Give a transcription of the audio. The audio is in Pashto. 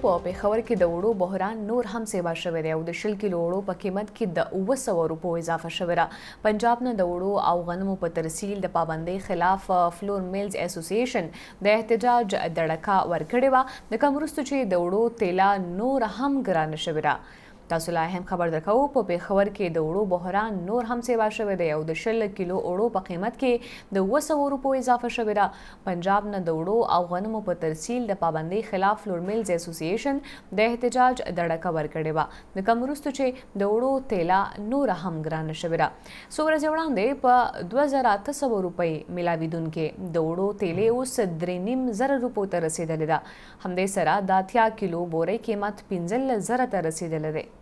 په پیښور کې د وړو بحران نور هم سیوا شوی دی او د شل کیلو وړو په قیمت کې د 900 روپو اضافه شوې ده پنجاب نه د وړو او غنمو په ترسیل د پابندۍ خلاف فلور میلز اسوسییشن د احتجاج دړکا ورکړې وه د کمرستو چې د وړو تیلا نور هم ګران شوی ده تاسو لا هم خبر درکو په پیښور کې د وړو بحران نور هم سیوا شوی دی او د 10 کیلو وړو په قیمت کې د 200 روپو اضافه شوی دا پنجاب نه د وړو او غنمو په ترسیل د پابندۍ خلاف لور میلز اسوسییشن د احتجاج دړه ورکړې و د کمرستو چې د وړو تیلا نور هم ګران شوی دا سور ځوړان دی په 2800 روپۍ ملاویدونکې د وړو تیلې اوس 3.5 روپو ته رسیدلې ده همدې سره دا 30 کیلو بورې قیمت 15 زره ته رسیدلې ده